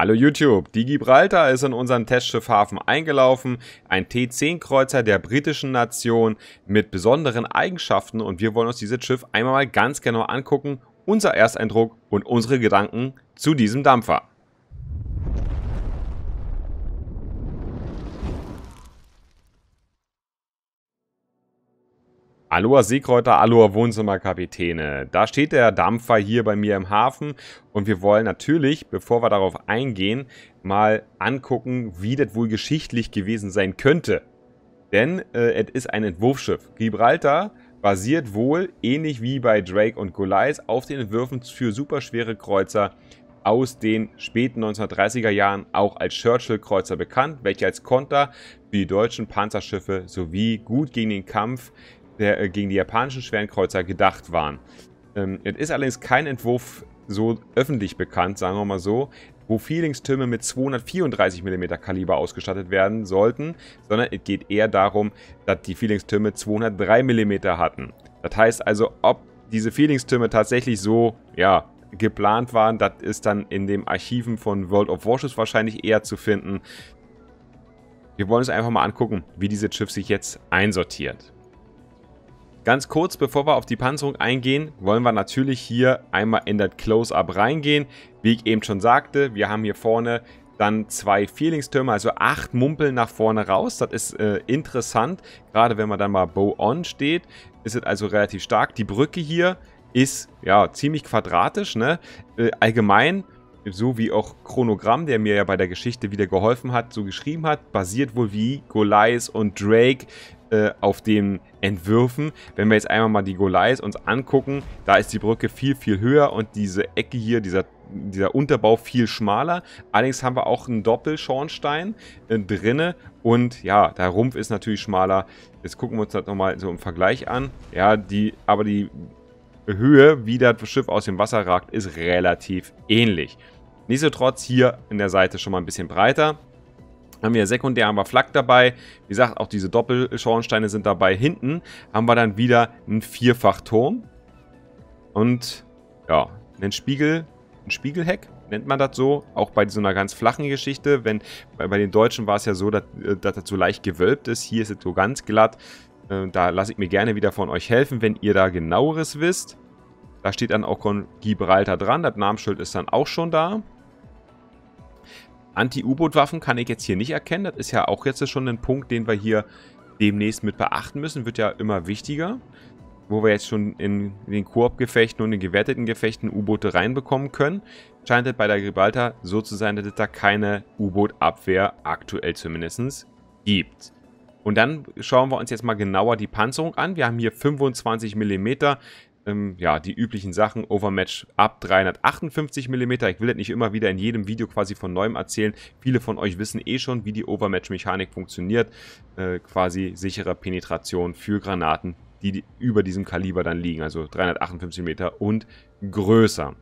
Hallo YouTube, die Gibraltar ist in unseren Testschiffhafen eingelaufen, ein T10-Kreuzer der britischen Nation mit besonderen Eigenschaften und wir wollen uns dieses Schiff einmal ganz genau angucken, unser Ersteindruck und unsere Gedanken zu diesem Dampfer. Aloha Seekräuter, Aloha Wohnzimmerkapitäne. Da steht der Dampfer hier bei mir im Hafen und wir wollen natürlich, bevor wir darauf eingehen, mal angucken, wie das wohl geschichtlich gewesen sein könnte. Denn äh, es ist ein Entwurfsschiff. Gibraltar basiert wohl, ähnlich wie bei Drake und Goliath, auf den Entwürfen für superschwere Kreuzer aus den späten 1930er Jahren auch als Churchill-Kreuzer bekannt, welche als Konter für die deutschen Panzerschiffe sowie gut gegen den Kampf der, äh, gegen die japanischen Schwerenkreuzer gedacht waren. Ähm, es ist allerdings kein Entwurf so öffentlich bekannt, sagen wir mal so, wo Feelingstürme mit 234 mm Kaliber ausgestattet werden sollten, sondern es geht eher darum, dass die Feelingstürme 203 mm hatten. Das heißt also, ob diese Feelingstürme tatsächlich so, ja, geplant waren, das ist dann in den Archiven von World of Warships wahrscheinlich eher zu finden. Wir wollen uns einfach mal angucken, wie dieses Schiff sich jetzt einsortiert. Ganz kurz, bevor wir auf die Panzerung eingehen, wollen wir natürlich hier einmal in das Close-Up reingehen. Wie ich eben schon sagte, wir haben hier vorne dann zwei Feelingstürme, also acht Mumpeln nach vorne raus. Das ist äh, interessant, gerade wenn man dann mal Bow-On steht, ist es also relativ stark. Die Brücke hier ist ja ziemlich quadratisch, ne? Äh, allgemein so wie auch Chronogramm, der mir ja bei der Geschichte wieder geholfen hat, so geschrieben hat, basiert wohl wie Goliath und Drake äh, auf den Entwürfen. Wenn wir jetzt einmal mal die Goliaths uns angucken, da ist die Brücke viel, viel höher und diese Ecke hier, dieser dieser Unterbau viel schmaler. Allerdings haben wir auch einen Doppelschornstein äh, drinne und ja, der Rumpf ist natürlich schmaler. Jetzt gucken wir uns das nochmal so im Vergleich an. Ja, die, aber die Höhe, wie das Schiff aus dem Wasser ragt, ist relativ ähnlich. Nichtsdestotrotz hier in der Seite schon mal ein bisschen breiter haben wir sekundär haben wir Flak dabei. Wie gesagt, auch diese Doppelschornsteine sind dabei. Hinten haben wir dann wieder einen Vierfachturm. Und ja, einen Spiegel, ein Spiegelheck nennt man das so. Auch bei so einer ganz flachen Geschichte. Wenn, bei, bei den Deutschen war es ja so, dass, äh, dass das so leicht gewölbt ist. Hier ist es so ganz glatt. Äh, da lasse ich mir gerne wieder von euch helfen, wenn ihr da genaueres wisst. Da steht dann auch Gibraltar dran. Das Namensschild ist dann auch schon da. Anti-U-Boot-Waffen kann ich jetzt hier nicht erkennen. Das ist ja auch jetzt schon ein Punkt, den wir hier demnächst mit beachten müssen. Wird ja immer wichtiger. Wo wir jetzt schon in den Koop-Gefechten und den gewerteten Gefechten U-Boote reinbekommen können. Scheint es bei der Gibraltar so zu sein, dass es da keine U-Boot-Abwehr aktuell zumindest gibt. Und dann schauen wir uns jetzt mal genauer die Panzerung an. Wir haben hier 25 mm ähm, ja, die üblichen Sachen. Overmatch ab 358 mm. Ich will das nicht immer wieder in jedem Video quasi von neuem erzählen. Viele von euch wissen eh schon, wie die Overmatch-Mechanik funktioniert. Äh, quasi sichere Penetration für Granaten, die über diesem Kaliber dann liegen. Also 358 mm und größer.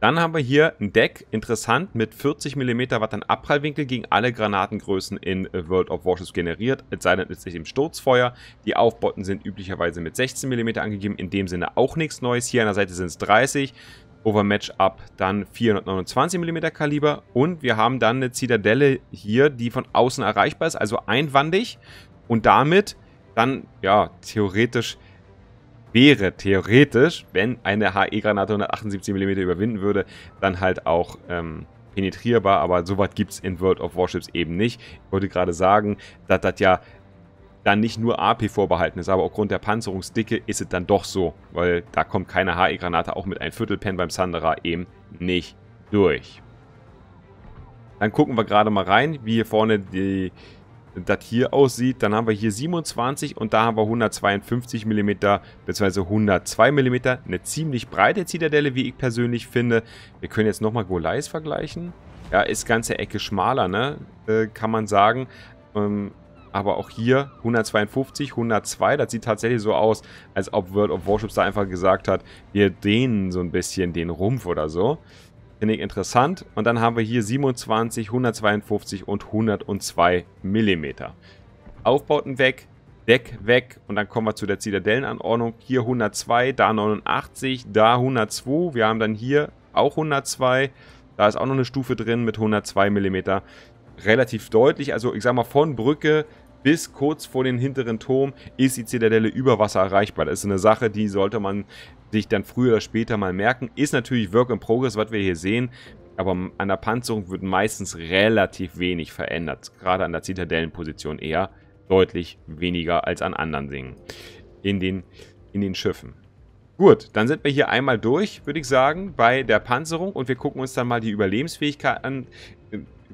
Dann haben wir hier ein Deck, interessant, mit 40 mm Watt an Abprallwinkel gegen alle Granatengrößen in äh, World of Warships generiert, es sei denn, es ist im Sturzfeuer. Die Aufbauten sind üblicherweise mit 16 mm angegeben, in dem Sinne auch nichts Neues. Hier an der Seite sind es 30, Overmatch up dann 429 mm Kaliber und wir haben dann eine Zitadelle hier, die von außen erreichbar ist, also einwandig und damit dann, ja, theoretisch wäre theoretisch, wenn eine HE-Granate 178 mm überwinden würde, dann halt auch ähm, penetrierbar, aber sowas gibt es in World of Warships eben nicht. Ich wollte gerade sagen, dass das ja dann nicht nur AP vorbehalten ist, aber aufgrund der Panzerungsdicke ist es dann doch so, weil da kommt keine HE-Granate auch mit einem Viertelpen beim Sandera eben nicht durch. Dann gucken wir gerade mal rein, wie hier vorne die das hier aussieht. Dann haben wir hier 27 und da haben wir 152 mm bzw. 102 mm. Eine ziemlich breite Zitadelle, wie ich persönlich finde. Wir können jetzt nochmal Golais vergleichen. Ja, ist ganze Ecke schmaler, ne? Äh, kann man sagen. Ähm, aber auch hier 152, 102, das sieht tatsächlich so aus, als ob World of Warships da einfach gesagt hat, wir dehnen so ein bisschen den Rumpf oder so. Finde ich interessant. Und dann haben wir hier 27, 152 und 102 mm. Aufbauten weg, Deck weg und dann kommen wir zu der Zitadellenanordnung. Hier 102, da 89, da 102. Wir haben dann hier auch 102. Da ist auch noch eine Stufe drin mit 102 mm. Relativ deutlich, also ich sag mal von Brücke bis kurz vor den hinteren Turm ist die Zitadelle über Wasser erreichbar. Das ist eine Sache, die sollte man sich dann früher oder später mal merken. Ist natürlich Work in Progress, was wir hier sehen. Aber an der Panzerung wird meistens relativ wenig verändert. Gerade an der Zitadellenposition eher deutlich weniger als an anderen Dingen in den, in den Schiffen. Gut, dann sind wir hier einmal durch, würde ich sagen, bei der Panzerung und wir gucken uns dann mal die Überlebensfähigkeit an.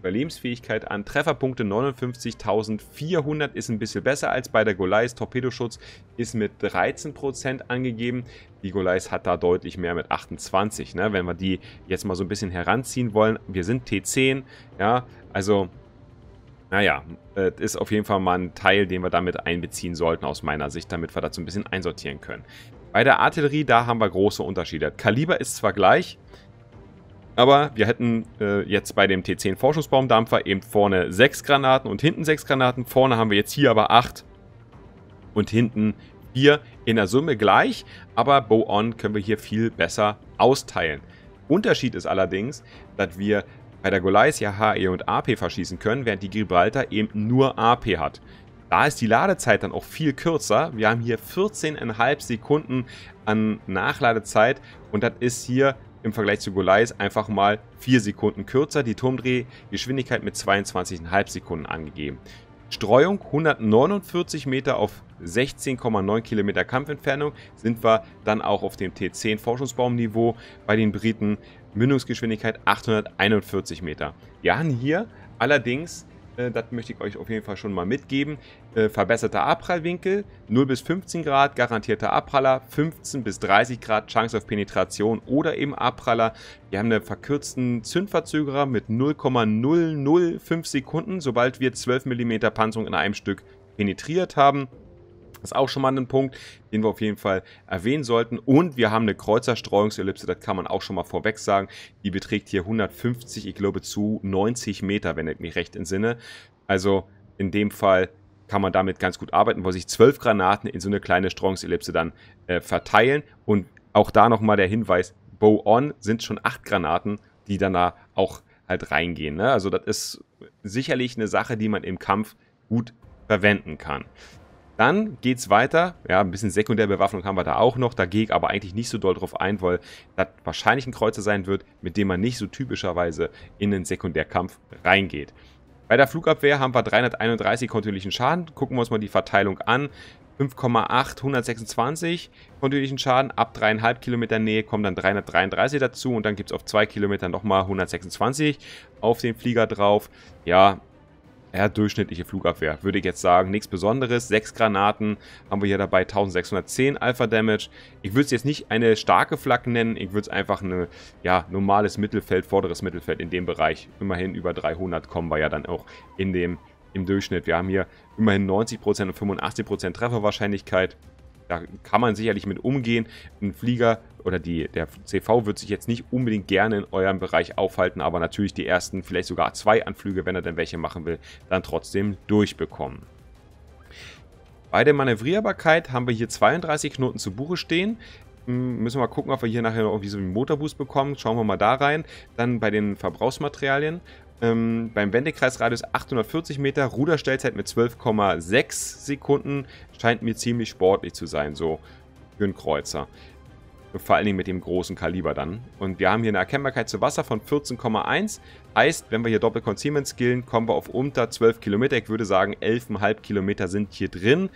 Überlebensfähigkeit an. Trefferpunkte 59.400 ist ein bisschen besser als bei der Goliath. Torpedoschutz ist mit 13% angegeben. Die Goliath hat da deutlich mehr mit 28. Ne? Wenn wir die jetzt mal so ein bisschen heranziehen wollen. Wir sind T10. Ja, also naja, ist auf jeden Fall mal ein Teil, den wir damit einbeziehen sollten aus meiner Sicht, damit wir dazu ein bisschen einsortieren können. Bei der Artillerie, da haben wir große Unterschiede. Kaliber ist zwar gleich, aber wir hätten äh, jetzt bei dem T10 forschungsbaumdampfer eben vorne 6 Granaten und hinten 6 Granaten. Vorne haben wir jetzt hier aber 8 und hinten 4 in der Summe gleich. Aber Bow-On können wir hier viel besser austeilen. Unterschied ist allerdings, dass wir bei der Goliath ja HE und AP verschießen können, während die Gibraltar eben nur AP hat. Da ist die Ladezeit dann auch viel kürzer. Wir haben hier 14,5 Sekunden an Nachladezeit und das ist hier im Vergleich zu Goliath einfach mal 4 Sekunden kürzer, die Turmdrehgeschwindigkeit mit 22,5 Sekunden angegeben. Streuung 149 Meter auf 16,9 Kilometer Kampfentfernung sind wir dann auch auf dem T10 Forschungsbaumniveau. Bei den Briten Mündungsgeschwindigkeit 841 Meter. Wir haben hier allerdings äh, das möchte ich euch auf jeden Fall schon mal mitgeben. Äh, verbesserter Abprallwinkel, 0 bis 15 Grad, garantierter Abpraller, 15 bis 30 Grad Chance auf Penetration oder eben Abpraller. Wir haben einen verkürzten Zündverzögerer mit 0,005 Sekunden, sobald wir 12 mm Panzerung in einem Stück penetriert haben. Das ist auch schon mal ein Punkt, den wir auf jeden Fall erwähnen sollten. Und wir haben eine Kreuzerstreuungsellipse, das kann man auch schon mal vorweg sagen. Die beträgt hier 150, ich glaube zu 90 Meter, wenn ich mich recht entsinne. Also in dem Fall kann man damit ganz gut arbeiten, weil sich zwölf Granaten in so eine kleine Streuungsellipse dann äh, verteilen. Und auch da nochmal der Hinweis, Bow-On sind schon acht Granaten, die dann da auch halt reingehen. Ne? Also das ist sicherlich eine Sache, die man im Kampf gut verwenden kann. Dann geht es weiter. Ja, ein bisschen Sekundärbewaffnung haben wir da auch noch. Da gehe ich aber eigentlich nicht so doll drauf ein, weil das wahrscheinlich ein Kreuzer sein wird, mit dem man nicht so typischerweise in den Sekundärkampf reingeht. Bei der Flugabwehr haben wir 331 kontinuierlichen Schaden. Gucken wir uns mal die Verteilung an. 5,8, 126 kontinuierlichen Schaden. Ab 3,5 Kilometer Nähe kommen dann 333 dazu. Und dann gibt es auf 2 Kilometer nochmal 126 auf den Flieger drauf. Ja, ja, durchschnittliche Flugabwehr, würde ich jetzt sagen. Nichts Besonderes. Sechs Granaten haben wir hier dabei, 1610 Alpha Damage. Ich würde es jetzt nicht eine starke Flak nennen, ich würde es einfach ein ja, normales Mittelfeld, vorderes Mittelfeld in dem Bereich. Immerhin über 300 kommen wir ja dann auch in dem, im Durchschnitt. Wir haben hier immerhin 90% und 85% Trefferwahrscheinlichkeit da kann man sicherlich mit umgehen. Ein Flieger oder die, der CV wird sich jetzt nicht unbedingt gerne in eurem Bereich aufhalten, aber natürlich die ersten, vielleicht sogar zwei Anflüge, wenn er denn welche machen will, dann trotzdem durchbekommen. Bei der Manövrierbarkeit haben wir hier 32 Knoten zu Buche stehen. Hm, müssen wir mal gucken, ob wir hier nachher irgendwie so einen Motorboost bekommen. Schauen wir mal da rein. Dann bei den Verbrauchsmaterialien ähm, beim Wendekreisradius 840 Meter, Ruderstellzeit mit 12,6 Sekunden. Scheint mir ziemlich sportlich zu sein, so für einen Kreuzer. Vor allen Dingen mit dem großen Kaliber dann. Und wir haben hier eine Erkennbarkeit zu Wasser von 14,1. Heißt, wenn wir hier doppel concealment skillen, kommen wir auf unter 12 Kilometer. Ich würde sagen, 11,5 Kilometer sind hier drin.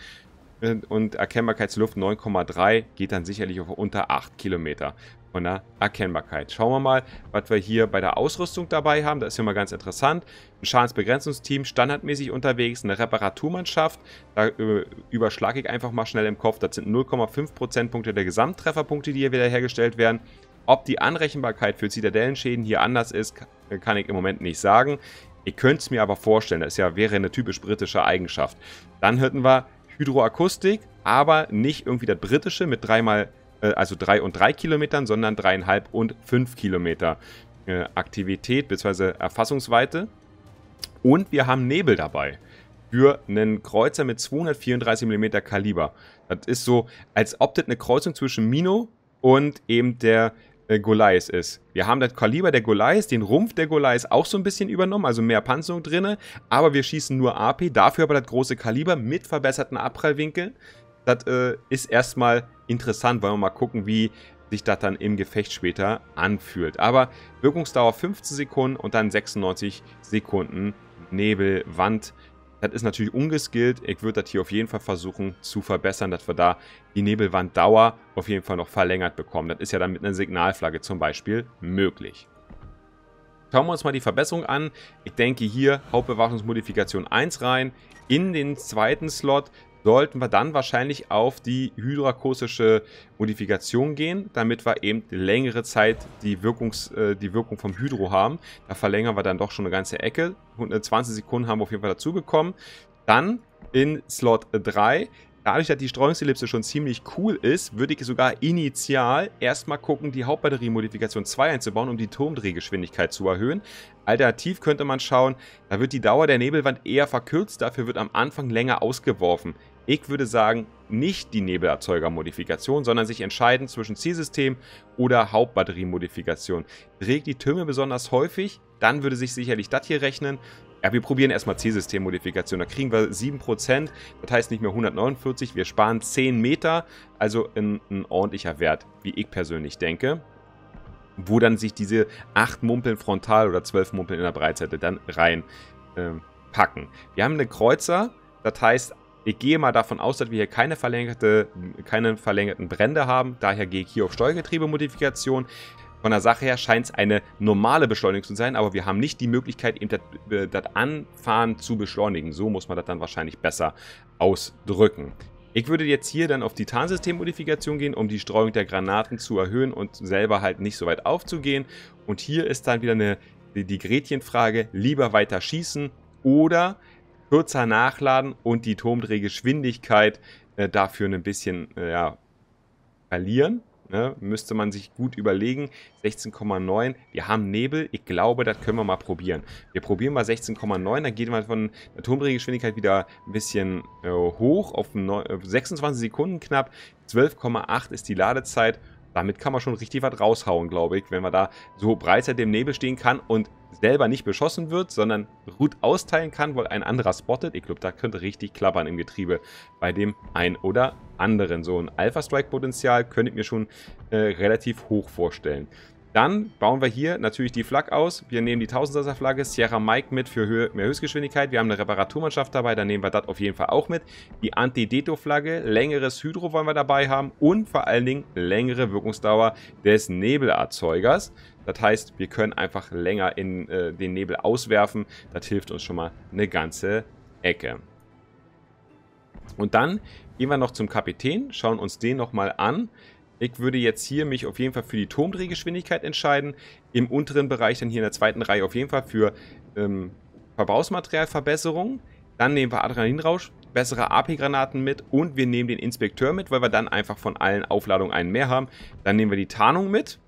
Und Erkennbarkeit zur Luft 9,3 geht dann sicherlich auf unter 8 Kilometer von der Erkennbarkeit. Schauen wir mal, was wir hier bei der Ausrüstung dabei haben. Das ist ja mal ganz interessant. Ein Schadensbegrenzungsteam, standardmäßig unterwegs, eine Reparaturmannschaft. Da äh, überschlage ich einfach mal schnell im Kopf. Das sind 0,5 Prozentpunkte der Gesamttrefferpunkte, die hier wiederhergestellt werden. Ob die Anrechenbarkeit für Zitadellenschäden hier anders ist, äh, kann ich im Moment nicht sagen. Ihr könnt es mir aber vorstellen, das ja, wäre eine typisch britische Eigenschaft. Dann hätten wir Hydroakustik, aber nicht irgendwie das britische mit dreimal äh, also 3 und 3 Kilometern, sondern 3,5 und 5 Kilometer äh, Aktivität bzw. Erfassungsweite. Und wir haben Nebel dabei für einen Kreuzer mit 234 mm Kaliber. Das ist so, als ob das eine Kreuzung zwischen Mino und eben der äh, Goliath ist. Wir haben das Kaliber der Goliath, den Rumpf der Goliath auch so ein bisschen übernommen, also mehr Panzerung drinne, aber wir schießen nur AP, dafür aber das große Kaliber mit verbesserten Abprallwinkeln das äh, ist erstmal interessant, weil wir mal gucken, wie sich das dann im Gefecht später anfühlt. Aber Wirkungsdauer 15 Sekunden und dann 96 Sekunden Nebelwand. Das ist natürlich ungeskillt. Ich würde das hier auf jeden Fall versuchen zu verbessern, dass wir da die Nebelwanddauer auf jeden Fall noch verlängert bekommen. Das ist ja dann mit einer Signalflagge zum Beispiel möglich. Schauen wir uns mal die Verbesserung an. Ich denke hier Hauptbewachungsmodifikation 1 rein. In den zweiten Slot sollten wir dann wahrscheinlich auf die hydrakosische Modifikation gehen, damit wir eben längere Zeit die, Wirkungs, äh, die Wirkung vom Hydro haben. Da verlängern wir dann doch schon eine ganze Ecke. 20 äh, Sekunden haben wir auf jeden Fall dazu bekommen. Dann in Slot 3 Dadurch, dass die Streuungsellipse schon ziemlich cool ist, würde ich sogar initial erstmal gucken, die Hauptbatteriemodifikation 2 einzubauen, um die Turmdrehgeschwindigkeit zu erhöhen. Alternativ könnte man schauen, da wird die Dauer der Nebelwand eher verkürzt, dafür wird am Anfang länger ausgeworfen. Ich würde sagen, nicht die Nebelerzeugermodifikation, sondern sich entscheiden zwischen Zielsystem oder Hauptbatteriemodifikation. Dreht die Türme besonders häufig, dann würde sich sicherlich das hier rechnen. Ja, wir probieren erstmal C-System-Modifikation. Da kriegen wir 7%, das heißt nicht mehr 149, wir sparen 10 Meter. Also ein, ein ordentlicher Wert, wie ich persönlich denke wo dann sich diese acht Mumpeln frontal oder zwölf Mumpeln in der Breitseite dann reinpacken. Ähm, wir haben eine Kreuzer, das heißt, ich gehe mal davon aus, dass wir hier keine, verlängerte, keine verlängerten Brände haben, daher gehe ich hier auf Steuergetriebe-Modifikation. Von der Sache her scheint es eine normale Beschleunigung zu sein, aber wir haben nicht die Möglichkeit, eben das, äh, das Anfahren zu beschleunigen. So muss man das dann wahrscheinlich besser ausdrücken. Ich würde jetzt hier dann auf die Tarnsystemmodifikation gehen, um die Streuung der Granaten zu erhöhen und selber halt nicht so weit aufzugehen. Und hier ist dann wieder eine, die, die Gretchenfrage, lieber weiter schießen oder kürzer nachladen und die Turmdrehgeschwindigkeit äh, dafür ein bisschen äh, ja, verlieren. Ne? Müsste man sich gut überlegen. 16,9. Wir haben Nebel. Ich glaube, das können wir mal probieren. Wir probieren mal 16,9. Dann geht man von der Turmdrehgeschwindigkeit wieder ein bisschen äh, hoch auf 26 äh, Sekunden knapp. 12,8 ist die Ladezeit. Damit kann man schon richtig was raushauen, glaube ich, wenn man da so breit seit dem Nebel stehen kann. Und selber nicht beschossen wird, sondern gut austeilen kann, weil ein anderer spottet. Ich glaube, da könnte richtig klappern im Getriebe bei dem ein oder anderen. So ein Alpha-Strike-Potenzial könnte ich mir schon äh, relativ hoch vorstellen. Dann bauen wir hier natürlich die Flak aus. Wir nehmen die tausendsasser Flagge Sierra Mike mit für Höhe, mehr Höchstgeschwindigkeit. Wir haben eine Reparaturmannschaft dabei, dann nehmen wir das auf jeden Fall auch mit. Die Anti-Deto-Flagge, längeres Hydro wollen wir dabei haben und vor allen Dingen längere Wirkungsdauer des Nebelerzeugers. Das heißt, wir können einfach länger in äh, den Nebel auswerfen. Das hilft uns schon mal eine ganze Ecke. Und dann gehen wir noch zum Kapitän, schauen uns den nochmal an. Ich würde jetzt hier mich auf jeden Fall für die Turmdrehgeschwindigkeit entscheiden. Im unteren Bereich dann hier in der zweiten Reihe auf jeden Fall für ähm, Verbrauchsmaterialverbesserung. Dann nehmen wir Adrenalinrausch, bessere AP-Granaten mit und wir nehmen den Inspekteur mit, weil wir dann einfach von allen Aufladungen einen mehr haben. Dann nehmen wir die Tarnung mit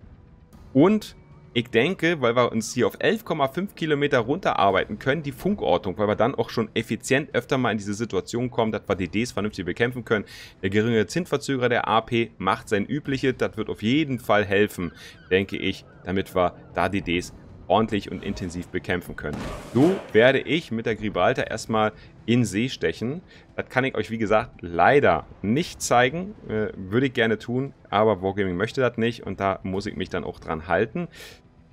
und ich denke, weil wir uns hier auf 11,5 Kilometer runterarbeiten können, die Funkortung, weil wir dann auch schon effizient öfter mal in diese Situation kommen, dass wir DDs vernünftig bekämpfen können. Der geringe Zinsverzögerer der AP macht sein übliches, das wird auf jeden Fall helfen, denke ich, damit wir da DDs ordentlich und intensiv bekämpfen können. So werde ich mit der Gribalta erstmal in See stechen. Das kann ich euch, wie gesagt, leider nicht zeigen. Äh, würde ich gerne tun, aber Wargaming möchte das nicht und da muss ich mich dann auch dran halten.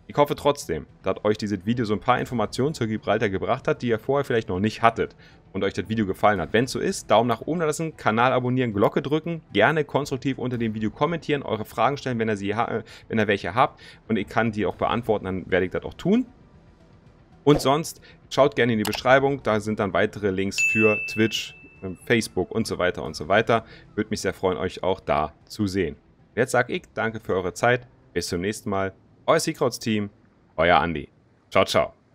Ich hoffe trotzdem, dass euch dieses Video so ein paar Informationen zur Gibraltar gebracht hat, die ihr vorher vielleicht noch nicht hattet und euch das Video gefallen hat. Wenn es so ist, Daumen nach oben lassen, Kanal abonnieren, Glocke drücken, gerne konstruktiv unter dem Video kommentieren, eure Fragen stellen, wenn ihr, sie äh, wenn ihr welche habt und ich kann die auch beantworten, dann werde ich das auch tun. Und sonst schaut gerne in die Beschreibung, da sind dann weitere Links für Twitch, ähm, Facebook und so weiter und so weiter. Würde mich sehr freuen, euch auch da zu sehen. Jetzt sage ich danke für eure Zeit, bis zum nächsten Mal, euer seekrauts Team, euer Andi. Ciao, ciao.